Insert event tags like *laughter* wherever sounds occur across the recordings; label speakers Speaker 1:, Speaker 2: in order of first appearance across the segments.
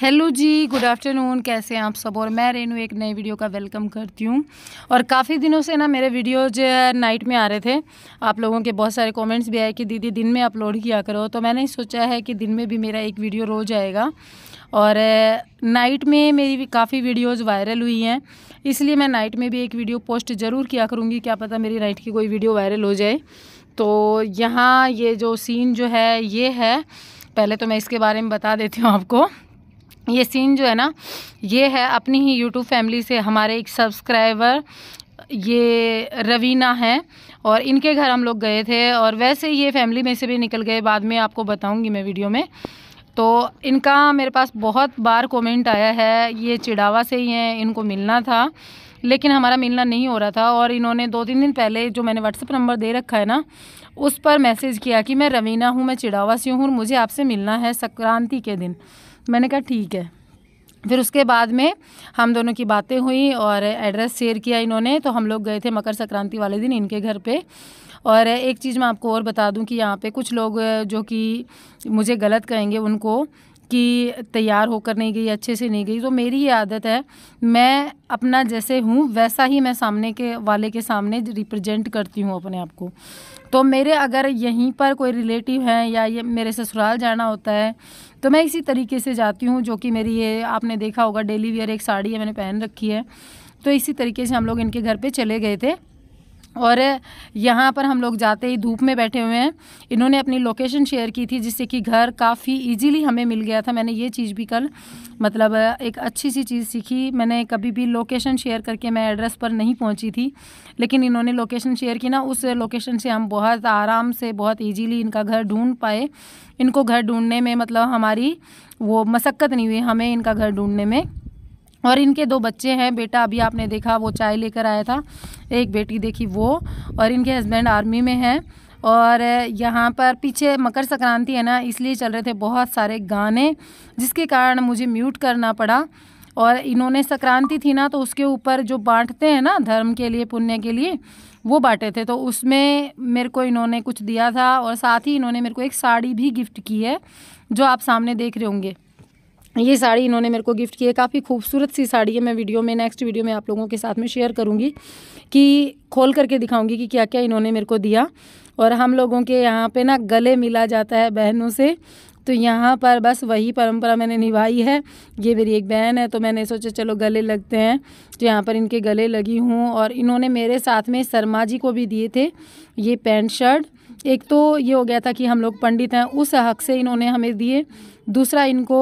Speaker 1: Hello जी good afternoon कैसे हैं आप सब और मैं रेनू एक नई वीडियो का वेलकम करती हूँ और काफ़ी दिनों से ना मेरे वीडियो जो नाइट में आ रहे थे आप लोगों के बहुत सारे कमेंट्स भी आए कि दीदी दिन में अपलोड किया करो तो मैंने सोचा है कि दिन में भी मेरा एक वीडियो रोज आएगा और नाइट में मेरी काफ़ी वीडियोज़ वायरल हुई हैं इसलिए मैं नाइट में भी एक वीडियो पोस्ट ज़रूर किया करूँगी क्या पता मेरी नाइट की कोई वीडियो वायरल हो जाए तो यहाँ ये जो सीन जो है ये है पहले तो मैं इसके बारे में बता देती हूँ आपको ये सीन जो है ना ये है अपनी ही यूट्यूब फैमिली से हमारे एक सब्सक्राइबर ये रवीना है और इनके घर हम लोग गए थे और वैसे ये फैमिली में से भी निकल गए बाद में आपको बताऊंगी मैं वीडियो में तो इनका मेरे पास बहुत बार कमेंट आया है ये चिड़ावा से ही हैं इनको मिलना था लेकिन हमारा मिलना नहीं हो रहा था और इन्होंने दो तीन दिन पहले जो मैंने व्हाट्सअप नंबर दे रखा है ना उस पर मैसेज किया कि मैं रवीना हूँ मैं चिड़ावा से हूँ मुझे आपसे मिलना है संक्रांति के दिन मैंने कहा ठीक है फिर उसके बाद में हम दोनों की बातें हुई और एड्रेस शेयर किया इन्होंने तो हम लोग गए थे मकर संक्रांति वाले दिन इनके घर पे और एक चीज़ मैं आपको और बता दूं कि यहाँ पे कुछ लोग जो कि मुझे गलत कहेंगे उनको कि तैयार होकर नहीं गई अच्छे से नहीं गई तो मेरी ये आदत है मैं अपना जैसे हूँ वैसा ही मैं सामने के वाले के सामने रिप्रेजेंट करती हूँ अपने आप को तो मेरे अगर यहीं पर कोई रिलेटिव हैं या ये मेरे ससुराल जाना होता है तो मैं इसी तरीके से जाती हूँ जो कि मेरी ये आपने देखा होगा डेली वियर एक साड़ी है मैंने पहन रखी है तो इसी तरीके से हम लोग इनके घर पे चले गए थे और यहाँ पर हम लोग जाते ही धूप में बैठे हुए हैं इन्होंने अपनी लोकेशन शेयर की थी जिससे कि घर काफ़ी इजीली हमें मिल गया था मैंने ये चीज़ भी कल मतलब एक अच्छी सी चीज़ सीखी मैंने कभी भी लोकेशन शेयर करके मैं एड्रेस पर नहीं पहुँची थी लेकिन इन्होंने लोकेशन शेयर की ना उस लोकेशन से हम बहुत आराम से बहुत ईजीली इनका घर ढूँढ पाए इनको घर ढूँढने में मतलब हमारी वो मशक्क़त नहीं हुई हमें इनका घर ढूँढने में और इनके दो बच्चे हैं बेटा अभी आपने देखा वो चाय लेकर आया था एक बेटी देखी वो और इनके हस्बैंड आर्मी में हैं और यहाँ पर पीछे मकर संक्रांति है ना इसलिए चल रहे थे बहुत सारे गाने जिसके कारण मुझे म्यूट करना पड़ा और इन्होंने संक्रांति थी ना तो उसके ऊपर जो बांटते हैं ना धर्म के लिए पुण्य के लिए वो बांटे थे तो उसमें मेरे को इन्होंने कुछ दिया था और साथ ही इन्होंने मेरे को एक साड़ी भी गिफ्ट की है जो आप सामने देख रहे होंगे ये साड़ी इन्होंने मेरे को गिफ्ट की है काफ़ी खूबसूरत सी साड़ी है मैं वीडियो में नेक्स्ट वीडियो में आप लोगों के साथ में शेयर करूँगी कि खोल करके दिखाऊँगी कि क्या क्या इन्होंने मेरे को दिया और हम लोगों के यहाँ पे ना गले मिला जाता है बहनों से तो यहाँ पर बस वही परंपरा मैंने निभाई है ये मेरी एक बहन है तो मैंने सोचा चलो गले लगते हैं तो यहाँ पर इनके गले लगी हूँ और इन्होंने मेरे साथ में शर्मा जी को भी दिए थे ये पैंट शर्ट एक तो ये हो गया था कि हम लोग पंडित हैं उस हक से इन्होंने हमें दिए दूसरा इनको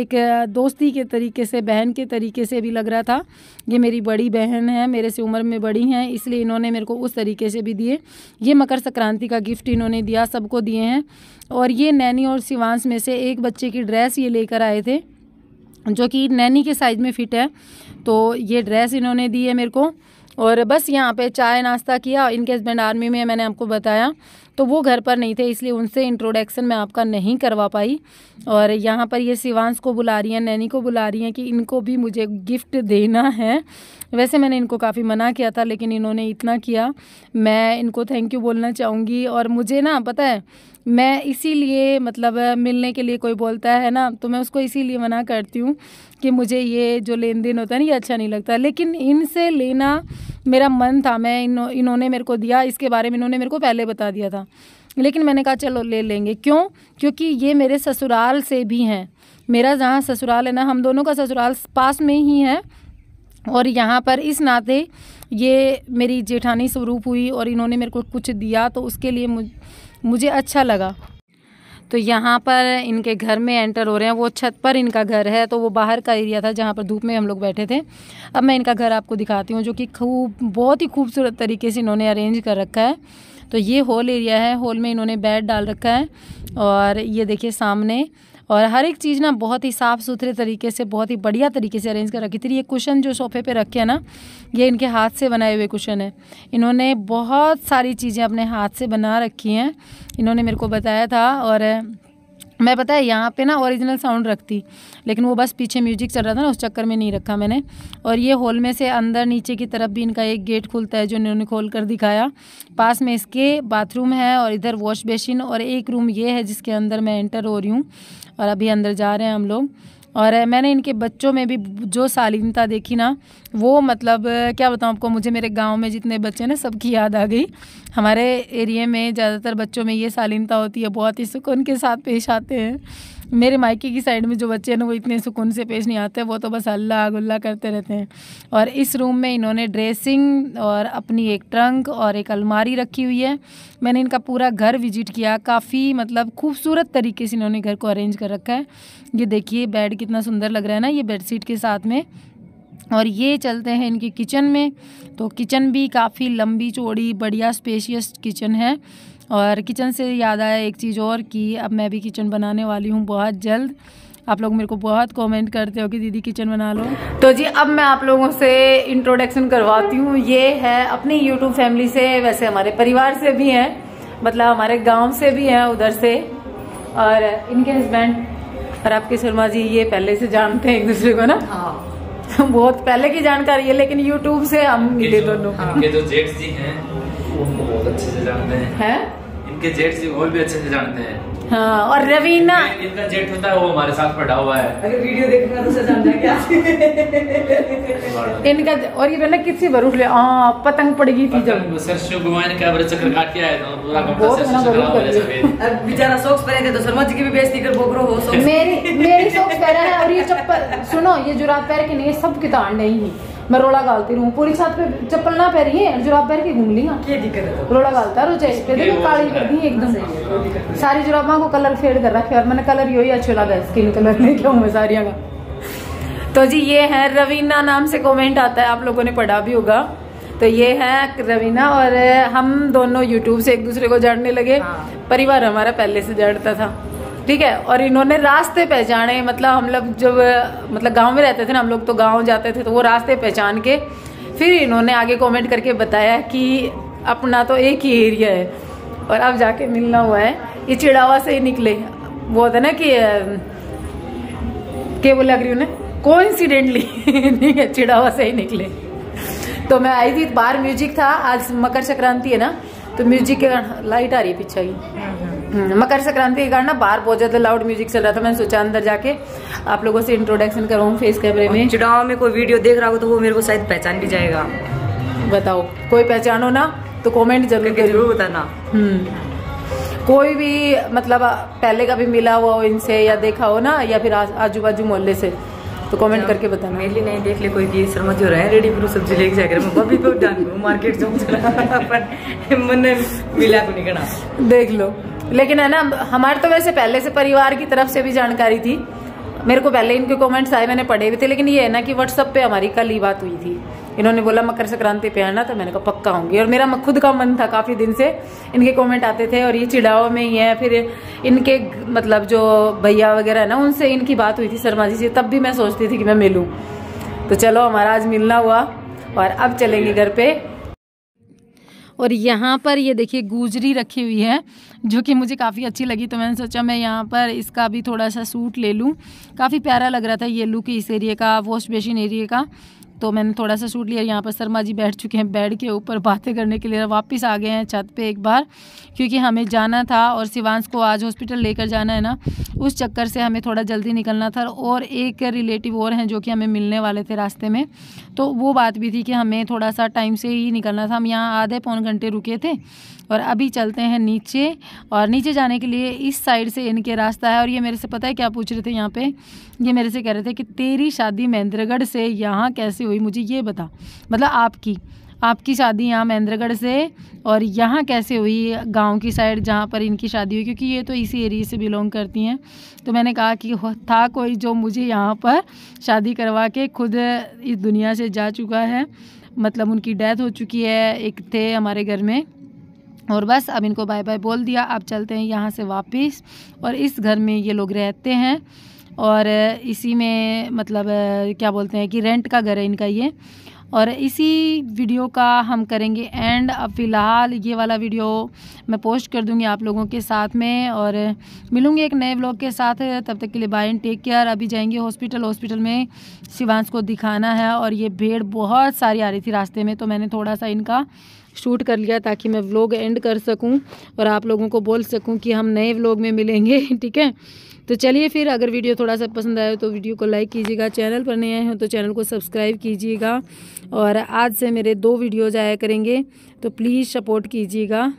Speaker 1: एक दोस्ती के तरीके से बहन के तरीके से भी लग रहा था ये मेरी बड़ी बहन है मेरे से उम्र में बड़ी हैं इसलिए इन्होंने मेरे को उस तरीके से भी दिए ये मकर संक्रांति का गिफ्ट इन्होंने दिया सबको दिए हैं और ये नैनी और सिवानस में से एक बच्चे की ड्रेस ये लेकर आए थे जो कि नैनी के साइज़ में फ़िट है तो ये ड्रेस इन्होंने दी है मेरे को और बस यहाँ पे चाय नाश्ता किया इनके हस्बैंड आर्मी में मैंने आपको बताया तो वो घर पर नहीं थे इसलिए उनसे इंट्रोडक्शन मैं आपका नहीं करवा पाई और यहाँ पर ये शिवांश को बुला रही हैं नैनी को बुला रही हैं कि इनको भी मुझे गिफ्ट देना है वैसे मैंने इनको काफ़ी मना किया था लेकिन इन्होंने इतना किया मैं इनको थैंक यू बोलना चाहूँगी और मुझे ना पता है मैं इसीलिए मतलब मिलने के लिए कोई बोलता है ना तो मैं उसको इसीलिए मना करती हूँ कि मुझे ये जो लेन देन होता है ना ये अच्छा नहीं लगता लेकिन इनसे लेना मेरा मन था मैं इन इन्होंने मेरे को दिया इसके बारे में इन्होंने मेरे को पहले बता दिया था लेकिन मैंने कहा चलो ले लेंगे क्यों क्योंकि ये मेरे ससुराल से भी हैं मेरा जहाँ ससुराल है ना हम दोनों का ससुराल पास में ही है और यहाँ पर इस नाते ये मेरी जेठानी स्वरूप हुई और इन्होंने मेरे को कुछ दिया तो उसके लिए मुझे अच्छा लगा तो यहाँ पर इनके घर में एंटर हो रहे हैं वो छत पर इनका घर है तो वो बाहर का एरिया था जहाँ पर धूप में हम लोग बैठे थे अब मैं इनका घर आपको दिखाती हूँ जो कि खूब बहुत ही खूबसूरत तरीके से इन्होंने अरेंज कर रखा है तो ये हॉल एरिया है हॉल में इन्होंने बेड डाल रखा है और ये देखिए सामने और हर एक चीज़ ना बहुत ही साफ़ सुथरे तरीके से बहुत ही बढ़िया तरीके से अरेंज कर रखी थी ये कुशन जो सोफे पे रखे हैं ना ये इनके हाथ से बनाए हुए कुशन है इन्होंने बहुत सारी चीज़ें अपने हाथ से बना रखी हैं इन्होंने मेरे को बताया था और मैं पता है यहाँ पे ना ओरिजिनल साउंड रखती लेकिन वो बस पीछे म्यूजिक चल रहा था ना उस चक्कर में नहीं रखा मैंने और ये हॉल में से अंदर नीचे की तरफ भी इनका एक गेट खुलता है जो इन्होंने खोल कर दिखाया पास में इसके बाथरूम है और इधर वॉश बेसिन और एक रूम ये है जिसके अंदर मैं एंटर हो रही हूँ और अभी अंदर जा रहे हैं हम लोग और मैंने इनके बच्चों में भी जो शालीनता देखी ना वो मतलब क्या बताऊँ आपको मुझे मेरे गांव में जितने बच्चे ना सबकी याद आ गई हमारे एरिए में ज़्यादातर बच्चों में ये शालीनता होती है बहुत ही सुकून के साथ पेश आते हैं मेरे मायके की साइड में जो बच्चे हैं ना वो इतने सुकून से पेश नहीं आते वो तो बस अल्लाह गुल्ला करते रहते हैं और इस रूम में इन्होंने ड्रेसिंग और अपनी एक ट्रंक और एक अलमारी रखी हुई है मैंने इनका पूरा घर विजिट किया काफ़ी मतलब खूबसूरत तरीके से इन्होंने घर को अरेंज कर रखा है ये देखिए बेड कितना सुंदर लग रहा है ना ये बेड के साथ में और ये चलते हैं इनकी किचन में तो किचन भी काफ़ी लंबी चौड़ी बढ़िया स्पेशियस किचन है और किचन से याद आया एक चीज़ और कि अब मैं भी किचन बनाने वाली हूँ बहुत जल्द आप लोग मेरे को बहुत कमेंट करते हो कि दीदी किचन बना लो तो जी अब मैं आप लोगों से इंट्रोडक्शन करवाती हूँ ये है अपनी यूट्यूब फैमिली से वैसे हमारे परिवार से भी हैं मतलब हमारे गांव से भी हैं उधर से और इनके हस्बैंड और आपके शर्मा जी ये पहले से जानते हैं एक दूसरे को ना हाँ। *laughs* बहुत पहले की जानकारी है लेकिन यूट्यूब से हम मिले दोनों हाँ। जो जेठ जी हैं उनको बहुत अच्छे से जानते हैं है? इनके जेठ से और भी अच्छे से जानते हैं हाँ और रवीना इनका जेट होता है वो हमारे साथ पढ़ा हुआ है अगर वीडियो देखना तो क्या *laughs* इनका और ये पहले किसी भरूस ले आ, हाँ, पतंग पड़ गई थी जब सरसों भगवान का बड़े चक्र काट के आए थे बेचारा सॉक्स पहने थे तो सरमच की भी कर बोकरो मेरी मेरी पहना है और ये चप्पल सुनो ये जुराब पैर के नहीं सब कितान नहीं है मैं रोला गालती रहूँ पूरी साथ पे चप्पल ना पहरी है जुराब पहन के घूम लिया रोला गालता रो चाहिए काली कर दी एकदम सारी जुराबा को कलर फेड कर रखे और मैंने कलर यही अच्छा लगा स्किन कलर नहीं क्यों मैं सारिया का तो जी ये है रवीना नाम से कमेंट आता है आप लोगों ने पढ़ा भी होगा तो ये है रवीना और हम दोनों YouTube से एक दूसरे को जड़ने लगे हाँ। परिवार हमारा पहले से जड़ता था ठीक है और इन्होंने रास्ते पहचाने मतलब हम लोग जब मतलब गांव में रहते थे ना हम लोग तो गांव जाते थे तो वो रास्ते पहचान के फिर इन्होंने आगे कमेंट करके बताया कि अपना तो एक ही एरिया है और अब जाके मिलना हुआ है ये चिड़ावा से ही निकले वो होता ना कि क्या बोला करी उन्हें को इंसिडेंटली नहीं है चिड़ावा से ही निकले तो मैं आई थी बाहर म्यूजिक था आज मकर संक्रांति है ना तो म्यूजिक लाइट आ रही है पीछे ही हम्म, हम्म। हम्म, मकर संक्रांति के कारण ना बाहर बहुत ज्यादा लाउड म्यूजिक चल रहा था मैंने सोचा अंदर जाके आप लोगों से इंट्रोडक्शन करवाऊँ फेस कैमरे में चुनाव में कोई वीडियो देख रहा हो तो वो मेरे को शायद पहचान भी जाएगा बताओ कोई पहचानो ना तो कॉमेंट जरूर जरूर बताना हम्म, कोई भी मतलब पहले का भी मिला हुआ हो इनसे या देखा हो ना या फिर आजू बाजू मोहल्ले से तो कमेंट अच्छा, करके बताना मेरे लिए नहीं देख ले कोई भी शर्मा जो रहा है रेडी प्रूफ सब्जी लेके जाकर मैं कभी तो डाल मार्केट जाऊँ पर मन मिला को तो नहीं करना देख लो लेकिन है ना हमारे तो वैसे पहले से परिवार की तरफ से भी जानकारी थी मेरे को पहले इनके कमेंट्स आए मैंने पढ़े हुए थे लेकिन ये है ना कि व्हाट्सअप पे हमारी कल ही बात हुई थी इन्होंने बोला मकर संक्रांति पे आना तो मैंने कहा पक्का होंगी और मेरा खुद का मन था काफ़ी दिन से इनके कमेंट आते थे और ये चिड़ाव में ही है फिर इनके मतलब जो भैया वगैरह है ना उनसे इनकी बात हुई थी शर्मा जी से तब भी मैं सोचती थी कि मैं मिलूँ तो चलो हमारा आज मिलना हुआ और अब चलेंगे घर पर और यहाँ पर ये देखिए गुजरी रखी हुई है जो कि मुझे काफ़ी अच्छी लगी तो मैंने सोचा मैं यहाँ पर इसका भी थोड़ा सा सूट ले लूँ काफ़ी प्यारा लग रहा था ये लुक इस एरिए का वॉश बेसिन एरिए का तो मैंने थोड़ा सा सूट लिया यहाँ पर शर्मा जी बैठ चुके हैं बेड के ऊपर बातें करने के लिए वापस आ गए हैं छत पे एक बार क्योंकि हमें जाना था और शिवांश को आज हॉस्पिटल लेकर जाना है ना उस चक्कर से हमें थोड़ा जल्दी निकलना था और एक रिलेटिव और हैं जो कि हमें मिलने वाले थे रास्ते में तो वो बात भी थी कि हमें थोड़ा सा टाइम से ही निकलना था हम यहाँ आधे पौन घंटे रुके थे और अभी चलते हैं नीचे और नीचे जाने के लिए इस साइड से इनके रास्ता है और ये मेरे से पता है क्या पूछ रहे थे यहाँ पे ये मेरे से कह रहे थे कि तेरी शादी महेंद्रगढ़ से यहाँ कैसे हुई मुझे ये बता मतलब आपकी आपकी शादी यहाँ महेंद्रगढ़ से और यहाँ कैसे हुई गांव की साइड जहाँ पर इनकी शादी हुई क्योंकि ये तो इसी एरिए से बिलोंग करती हैं तो मैंने कहा कि था कोई जो मुझे यहाँ पर शादी करवा के खुद इस दुनिया से जा चुका है मतलब उनकी डेथ हो चुकी है एक थे हमारे घर में और बस अब इनको बाय बाय बोल दिया अब चलते हैं यहाँ से वापस और इस घर में ये लोग रहते हैं और इसी में मतलब क्या बोलते हैं कि रेंट का घर है इनका ये और इसी वीडियो का हम करेंगे एंड अब फ़िलहाल ये वाला वीडियो मैं पोस्ट कर दूँगी आप लोगों के साथ में और मिलूँगी एक नए व्लॉग के साथ तब तक के लिए बाय एंड टेक केयर अभी जाएंगे हॉस्पिटल हॉस्पिटल में शिवांश को दिखाना है और ये भीड़ बहुत सारी आ रही थी रास्ते में तो मैंने थोड़ा सा इनका शूट कर लिया ताकि मैं व्लॉग एंड कर सकूँ और आप लोगों को बोल सकूँ कि हम नए व्लॉग में मिलेंगे *laughs* ठीक है तो चलिए फिर अगर वीडियो थोड़ा सा पसंद आए तो वीडियो को लाइक कीजिएगा चैनल पर नए हो तो चैनल को सब्सक्राइब कीजिएगा और आज से मेरे दो वीडियोज़ आया करेंगे तो प्लीज़ सपोर्ट कीजिएगा